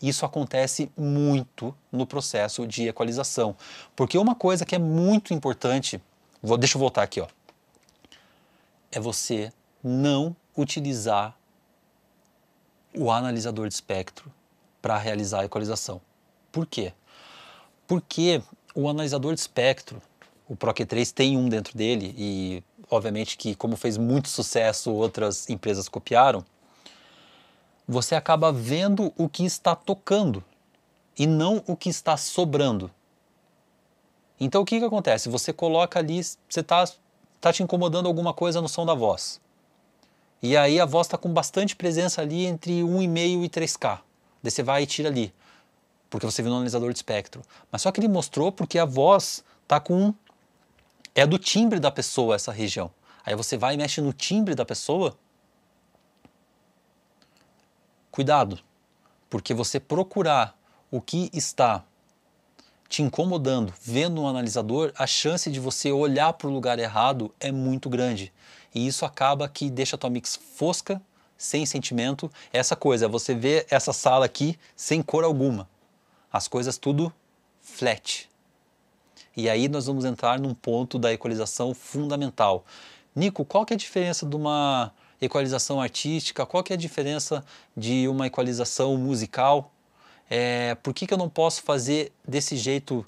Isso acontece muito no processo de equalização, porque uma coisa que é muito importante, vou, deixa eu voltar aqui, ó, é você não utilizar o analisador de espectro para realizar a equalização. Por quê? Porque o analisador de espectro, o ProQ3 tem um dentro dele e obviamente que como fez muito sucesso outras empresas copiaram, você acaba vendo o que está tocando e não o que está sobrando. Então o que, que acontece? Você coloca ali, você está tá te incomodando alguma coisa no som da voz. E aí a voz está com bastante presença ali entre 1,5 e 3K. Daí você vai e tira ali, porque você viu no analisador de espectro. Mas só que ele mostrou porque a voz está com. É do timbre da pessoa essa região. Aí você vai e mexe no timbre da pessoa Cuidado, porque você procurar o que está te incomodando vendo um analisador, a chance de você olhar para o lugar errado é muito grande. E isso acaba que deixa a tua mix fosca, sem sentimento. Essa coisa, você vê essa sala aqui sem cor alguma. As coisas tudo flat. E aí nós vamos entrar num ponto da equalização fundamental. Nico, qual que é a diferença de uma equalização artística, qual que é a diferença de uma equalização musical? É, por que, que eu não posso fazer desse jeito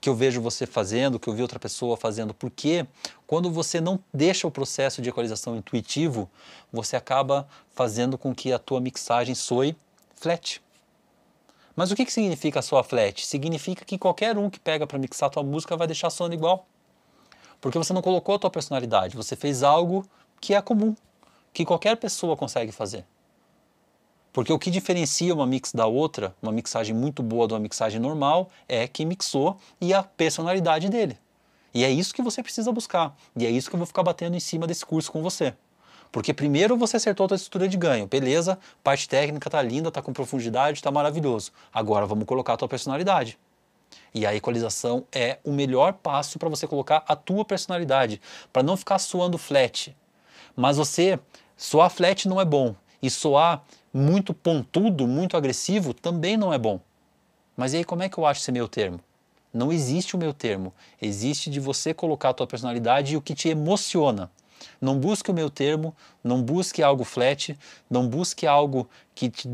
que eu vejo você fazendo, que eu vi outra pessoa fazendo? Porque quando você não deixa o processo de equalização intuitivo, você acaba fazendo com que a tua mixagem soe flat. Mas o que, que significa a sua flat? Significa que qualquer um que pega para mixar a tua música vai deixar soando igual. Porque você não colocou a tua personalidade, você fez algo que é comum que qualquer pessoa consegue fazer. Porque o que diferencia uma mix da outra, uma mixagem muito boa de uma mixagem normal, é quem mixou e a personalidade dele. E é isso que você precisa buscar. E é isso que eu vou ficar batendo em cima desse curso com você. Porque primeiro você acertou a sua estrutura de ganho, beleza, parte técnica tá linda, tá com profundidade, tá maravilhoso. Agora vamos colocar a tua personalidade. E a equalização é o melhor passo para você colocar a tua personalidade, para não ficar suando flat, mas você soar flat não é bom e soar muito pontudo, muito agressivo também não é bom. Mas e aí como é que eu acho esse meio termo? Não existe o meu termo. Existe de você colocar a tua personalidade e o que te emociona. Não busque o meu termo, não busque algo flat, não busque algo que, te,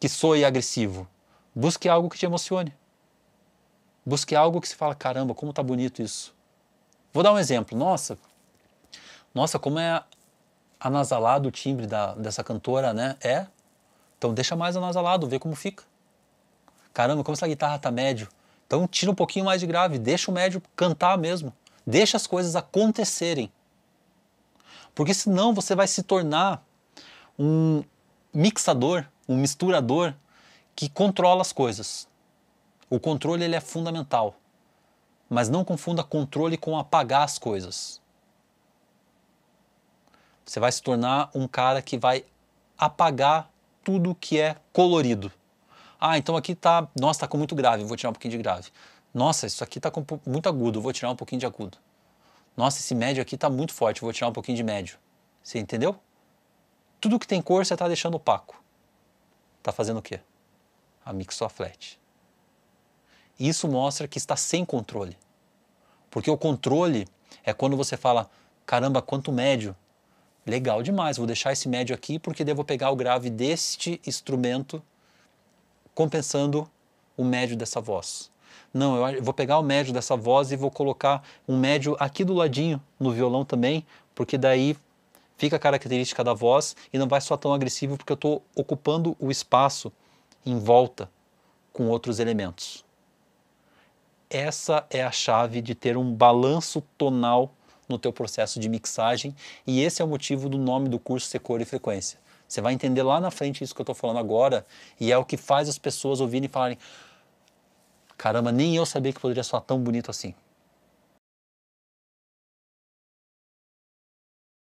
que soe agressivo. Busque algo que te emocione. Busque algo que se fala, caramba, como tá bonito isso. Vou dar um exemplo. Nossa, nossa, como é anasalado o timbre da, dessa cantora, né? É. Então deixa mais anasalado, vê como fica. Caramba, como essa guitarra tá médio. Então tira um pouquinho mais de grave, deixa o médio cantar mesmo. Deixa as coisas acontecerem. Porque senão você vai se tornar um mixador, um misturador que controla as coisas. O controle ele é fundamental. Mas não confunda controle com apagar as coisas. Você vai se tornar um cara que vai apagar tudo que é colorido. Ah, então aqui tá, nossa, tá com muito grave, vou tirar um pouquinho de grave. Nossa, isso aqui tá com muito agudo, vou tirar um pouquinho de agudo. Nossa, esse médio aqui tá muito forte, vou tirar um pouquinho de médio. Você entendeu? Tudo que tem cor você tá deixando opaco. Tá fazendo o quê? A mix sua flat. Isso mostra que está sem controle. Porque o controle é quando você fala, caramba, quanto médio, Legal demais, vou deixar esse médio aqui porque devo pegar o grave deste instrumento compensando o médio dessa voz. Não, eu vou pegar o médio dessa voz e vou colocar um médio aqui do ladinho no violão também, porque daí fica a característica da voz e não vai só tão agressivo porque eu estou ocupando o espaço em volta com outros elementos. Essa é a chave de ter um balanço tonal no teu processo de mixagem e esse é o motivo do nome do curso Secor e frequência. Você vai entender lá na frente isso que eu estou falando agora e é o que faz as pessoas ouvirem e falarem caramba, nem eu sabia que poderia soar tão bonito assim.